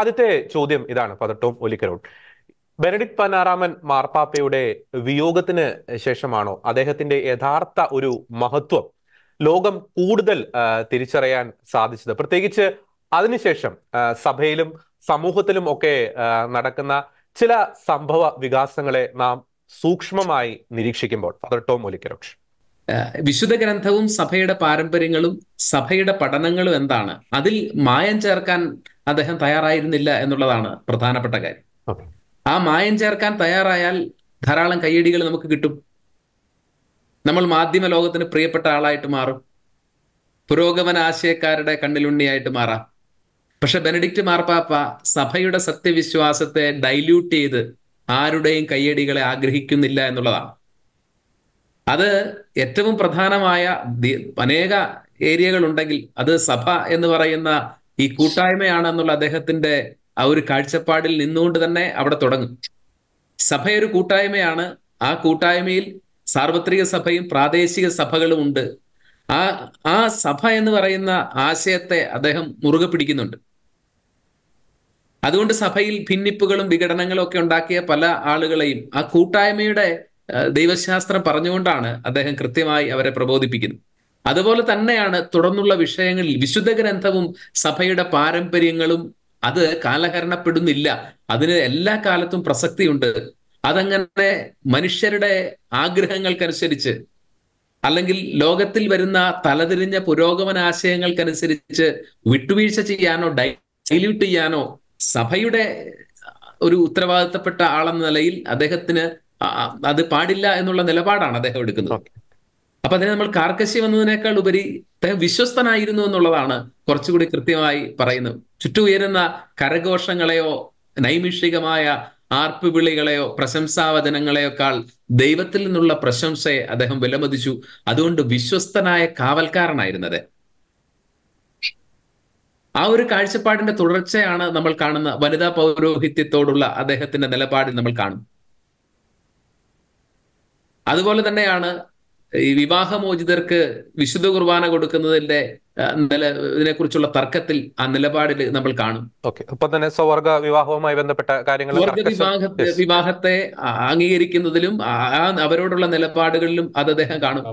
ആദ്യത്തെ ചോദ്യം ഇതാണ് പതട്ടവും ഒലിക്കരോൾ ബെനഡിക് പനാറാമൻ മാർപ്പാപ്പയുടെ വിയോഗത്തിന് ശേഷമാണോ അദ്ദേഹത്തിന്റെ യഥാർത്ഥ ഒരു മഹത്വം ലോകം കൂടുതൽ തിരിച്ചറിയാൻ സാധിച്ചത് പ്രത്യേകിച്ച് അതിനുശേഷം സഭയിലും സമൂഹത്തിലും ഒക്കെ നടക്കുന്ന ചില സംഭവ വികാസങ്ങളെ നാം സൂക്ഷ്മമായി നിരീക്ഷിക്കുമ്പോൾ പതട്ടവും ടോം വിശുദ്ധ ഗ്രന്ഥവും സഭയുടെ പാരമ്പര്യങ്ങളും സഭയുടെ പഠനങ്ങളും എന്താണ് അതിൽ മായം ചേർക്കാൻ അദ്ദേഹം തയ്യാറായിരുന്നില്ല എന്നുള്ളതാണ് പ്രധാനപ്പെട്ട കാര്യം ആ മായം ചേർക്കാൻ തയ്യാറായാൽ ധാരാളം കയ്യടികൾ നമുക്ക് കിട്ടും നമ്മൾ മാധ്യമ ലോകത്തിന് പ്രിയപ്പെട്ട ആളായിട്ട് മാറും പുരോഗമന ആശയക്കാരുടെ കണ്ണിലുണ്ണിയായിട്ട് മാറാം പക്ഷെ ബെനഡിക്റ്റ് മാർപ്പാപ്പ സഭയുടെ സത്യവിശ്വാസത്തെ ഡൈല്യൂട്ട് ചെയ്ത് ആരുടെയും കയ്യടികളെ ആഗ്രഹിക്കുന്നില്ല എന്നുള്ളതാണ് അത് ഏറ്റവും പ്രധാനമായ അനേക ഏരിയകൾ ഉണ്ടെങ്കിൽ അത് സഭ എന്ന് പറയുന്ന ഈ കൂട്ടായ്മയാണെന്നുള്ള അദ്ദേഹത്തിന്റെ ആ ഒരു കാഴ്ചപ്പാടിൽ നിന്നുകൊണ്ട് തന്നെ അവിടെ തുടങ്ങും സഭയൊരു കൂട്ടായ്മയാണ് ആ കൂട്ടായ്മയിൽ സാർവത്രിക സഭയും പ്രാദേശിക സഭകളും ഉണ്ട് ആ ആ സഭ എന്ന് പറയുന്ന ആശയത്തെ അദ്ദേഹം മുറുകെ പിടിക്കുന്നുണ്ട് അതുകൊണ്ട് സഭയിൽ ഭിന്നിപ്പുകളും വിഘടനങ്ങളും ഒക്കെ ഉണ്ടാക്കിയ പല ആളുകളെയും ആ കൂട്ടായ്മയുടെ ദൈവശാസ്ത്രം പറഞ്ഞുകൊണ്ടാണ് അദ്ദേഹം കൃത്യമായി അവരെ പ്രബോധിപ്പിക്കുന്നത് അതുപോലെ തന്നെയാണ് തുടർന്നുള്ള വിഷയങ്ങളിൽ വിശുദ്ധ ഗ്രന്ഥവും സഭയുടെ പാരമ്പര്യങ്ങളും അത് കാലഹരണപ്പെടുന്നില്ല അതിന് എല്ലാ കാലത്തും പ്രസക്തിയുണ്ട് അതങ്ങനെ മനുഷ്യരുടെ ആഗ്രഹങ്ങൾക്കനുസരിച്ച് അല്ലെങ്കിൽ ലോകത്തിൽ വരുന്ന തലതിരിഞ്ഞ പുരോഗമന ആശയങ്ങൾക്കനുസരിച്ച് വിട്ടുവീഴ്ച ചെയ്യാനോ ഡൈല്യൂട്ട് ചെയ്യാനോ സഭയുടെ ഒരു ഉത്തരവാദിത്തപ്പെട്ട ആളെന്ന നിലയിൽ അദ്ദേഹത്തിന് അത് പാടില്ല എന്നുള്ള നിലപാടാണ് അദ്ദേഹം എടുക്കുന്നത് അപ്പൊ അതിനെ നമ്മൾ കാർക്കശ്യം എന്നതിനേക്കാൾ ഉപരി അദ്ദേഹം വിശ്വസ്തനായിരുന്നു എന്നുള്ളതാണ് കുറച്ചുകൂടി കൃത്യമായി പറയുന്നത് ചുറ്റുയരുന്ന കരഘോഷങ്ങളെയോ നൈമിഷികമായ ആർപ്പുവിളികളെയോ പ്രശംസാവചനങ്ങളെയോക്കാൾ ദൈവത്തിൽ നിന്നുള്ള പ്രശംസയെ അദ്ദേഹം വിലമതിച്ചു അതുകൊണ്ട് വിശ്വസ്തനായ കാവൽക്കാരനായിരുന്നത് ആ ഒരു കാഴ്ചപ്പാടിന്റെ തുടർച്ചയാണ് നമ്മൾ കാണുന്ന വനിതാ പൗരോഹിത്യത്തോടുള്ള അദ്ദേഹത്തിന്റെ നിലപാടിൽ നമ്മൾ കാണും അതുപോലെ തന്നെയാണ് ഈ വിവാഹമോചിതർക്ക് വിശുദ്ധ കുർബാന കൊടുക്കുന്നതിന്റെ നില ഇതിനെക്കുറിച്ചുള്ള തർക്കത്തിൽ ആ നിലപാടിൽ നമ്മൾ കാണും തന്നെ സ്വർഗ വിവാഹവുമായി ബന്ധപ്പെട്ട കാര്യങ്ങൾ വിവാഹത്തെ വിവാഹത്തെ അംഗീകരിക്കുന്നതിലും ആ അവരോടുള്ള നിലപാടുകളിലും അത് അദ്ദേഹം കാണും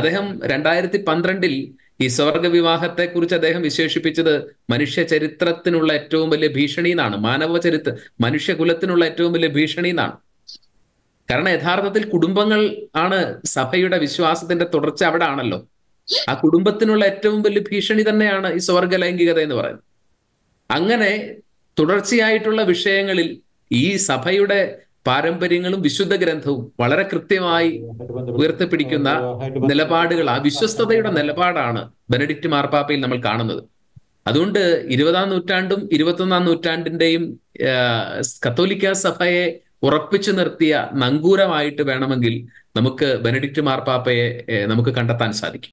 അദ്ദേഹം രണ്ടായിരത്തി പന്ത്രണ്ടിൽ ഈ സ്വർഗ വിവാഹത്തെ കുറിച്ച് അദ്ദേഹം വിശേഷിപ്പിച്ചത് മനുഷ്യ ചരിത്രത്തിനുള്ള ഏറ്റവും വലിയ ഭീഷണി എന്നാണ് മാനവ ചരിത്ര മനുഷ്യകുലത്തിനുള്ള ഏറ്റവും വലിയ ഭീഷണി എന്നാണ് കാരണം യഥാർത്ഥത്തിൽ കുടുംബങ്ങൾ ആണ് സഭയുടെ വിശ്വാസത്തിന്റെ തുടർച്ച അവിടെ ആണല്ലോ ആ കുടുംബത്തിനുള്ള ഏറ്റവും വലിയ ഭീഷണി തന്നെയാണ് ഈ സ്വർഗ ലൈംഗികത എന്ന് പറയുന്നത് അങ്ങനെ തുടർച്ചയായിട്ടുള്ള വിഷയങ്ങളിൽ ഈ സഭയുടെ പാരമ്പര്യങ്ങളും വിശുദ്ധ ഗ്രന്ഥവും വളരെ കൃത്യമായി ഉയർത്തിപ്പിടിക്കുന്ന നിലപാടുകൾ ആ വിശ്വസ്തയുടെ നിലപാടാണ് ബെനഡിക്റ്റ് മാർപ്പാപ്പയിൽ നമ്മൾ കാണുന്നത് അതുകൊണ്ട് ഇരുപതാം നൂറ്റാണ്ടും ഇരുപത്തൊന്നാം നൂറ്റാണ്ടിന്റെയും കത്തോലിക്ക സഭയെ ഉറപ്പിച്ചു നിർത്തിയ നങ്കൂരമായിട്ട് വേണമെങ്കിൽ നമുക്ക് ബെനഡിക്റ്റ് മാർപ്പാപ്പയെ നമുക്ക് കണ്ടെത്താൻ സാധിക്കും